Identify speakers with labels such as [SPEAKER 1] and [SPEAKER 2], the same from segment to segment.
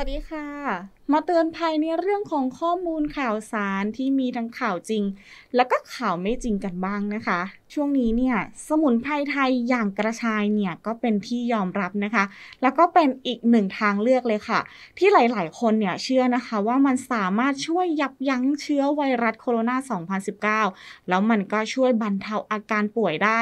[SPEAKER 1] วัสดีค่ะ มาเตือนภัยในเรื่องของข้อมูลข่าวสารที่มีทั้งข่าวจริง แล้วก็ข่าวไม่จริงกันบ้างนะคะ ช่วงนี้เนี่ย สมุนไพรไทยอย่างกระชายเนี่ย ก็เป็นที่ยอมรับนะคะ แล้วก็เป็นอีกหนึ่งทางเลือกเลยค่ะ ที่หลายๆคนเนี่ย เชื่อนะคะ ว่ามันสามารถช่วยยับยั้งเชื้อไวรัสโคโรนา2019 แล้วมันก็ช่วยบรรเทาอาการป่วยได้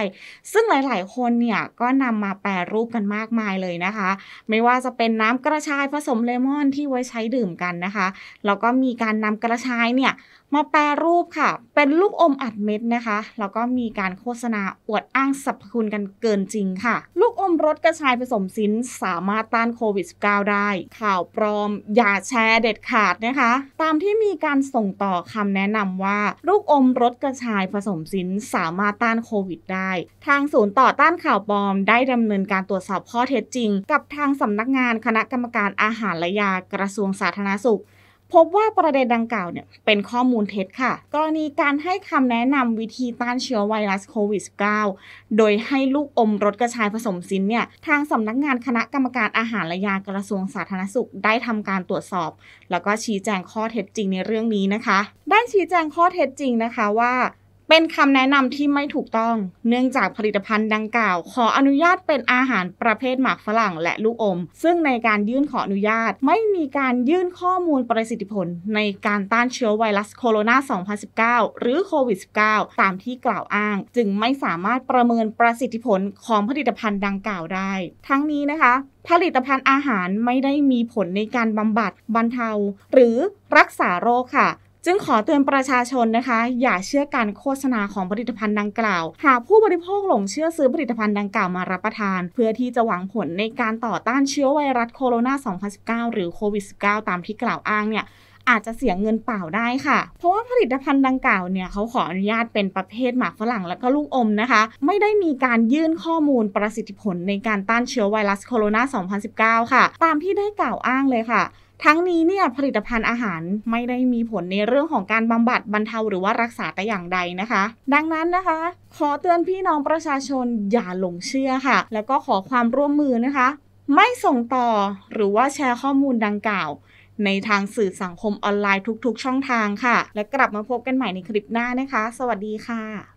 [SPEAKER 1] ซึ่งหลายๆ คนเนี่ยก็นำมาแปรรูปกันมากมายเลยนะคะ ไม่ว่าจะเป็นน้ำกระชายผสมเลมมอนที่ไว้ใช้ดื่มกันนะคะแล้วก็มีการนำกระชายเนี่ยมาแปรรูปค่ะเป็นลูกอมอัดเม็ดนะคะแล้วก็มีการโฆษณาอวดอ้างสรรพคุณกันเกินจริงค่ะ ลูกอมรสกระชายผสมซินสามารถต้านโควิด -19 ได้ข่าวปลอมอย่าแชร์เด็ดขาดนะคะ ตามที่มีการส่งต่อคำแนะนำว่า ลูกอมรสกระชายผสมซินสามารถต้านโควิด ได้ ทางศูนย์ต่อต้านข่าวปลอมได้ดำเนินการตรวจสอบข้อเท็จจริง กับทางสำนักงานคณะกรรมการอาหารและและยากระทรวงสาธารณสุข พบว่าประเด็นดังกล่าวเนี่ยเป็นข้อมูลเท็จ ค่ะ กรณีการให้คำแนะนำวิธีต้านเชื้อไวรัสโควิด -19 โดยให้ลูกอมรสกระชายผสมซินเนี่ย ทางสำนักงานคณะกรรมการอาหารและยากระทรวงสาธารณสุข ได้ทำการตรวจสอบ แล้วก็ชี้แจงข้อเท็จจริงในเรื่องนี้นะคะได้ชี้แจงข้อเท็จจริงนะคะว่าเป็นคำแนะนำที่ไม่ถูกต้อง เนื่องจากผลิตภัณฑ์ดังกล่าว ขออนุญาตเป็นอาหารประเภทหมากฝรั่งและลูกอม ซึ่งในการยื่นขออนุญาตไม่มีการยื่นข้อมูลประสิทธิผลในการต้านเชื้อไวรัสโคโรนา 2019 หรือโควิด -19 ตามที่กล่าวอ้าง จึงไม่สามารถประเมินประสิทธิผลของผลิตภัณฑ์ดังกล่าวได้ ทั้งนี้นะคะ ผลิตภัณฑ์อาหารไม่ได้มีผลในการบำบัดบรรเทา หรือรักษาโรคค่ะจึงขอเตือนประชาชนนะคะ อย่าเชื่อการโฆษณาของผลิตภัณฑ์ดังกล่าว หากผู้บริโภคหลงเชื่อซื้อผลิตภัณฑ์ดังกล่าวมารับประทาน เพื่อที่จะหวังผลในการต่อต้านเชื้อไวรัสโคโรนา 2019 หรือโควิด -19 ตามที่กล่าวอ้างเนี่ยอาจจะเสียเงินเปล่าได้ค่ะ เพราะว่าผลิตภัณฑ์ดังกล่าวเนี่ยเขาขออนุญาตเป็นประเภทหมากฝรั่งและก็ลูกอมนะคะไม่ได้มีการยื่นข้อมูลประสิทธิผลในการต้านเชื้อไวรัสโคโรนา 2019 ค่ะ ตามที่ได้กล่าวอ้างเลยค่ะทั้งนี้เนี่ยผลิตภัณฑ์อาหารไม่ได้มีผลในเรื่องของการบำบัดบรรเทาหรือว่ารักษาแต่อย่างใดนะคะ ดังนั้นนะคะ ขอเตือนพี่น้องประชาชนอย่าหลงเชื่อค่ะ แล้วก็ขอความร่วมมือนะคะ ไม่ส่งต่อหรือว่าแชร์ข้อมูลดังกล่าว ในทางสื่อสังคมออนไลน์ทุกๆช่องทางค่ะ และกลับมาพบกันใหม่ในคลิปหน้านะคะ สวัสดีค่ะ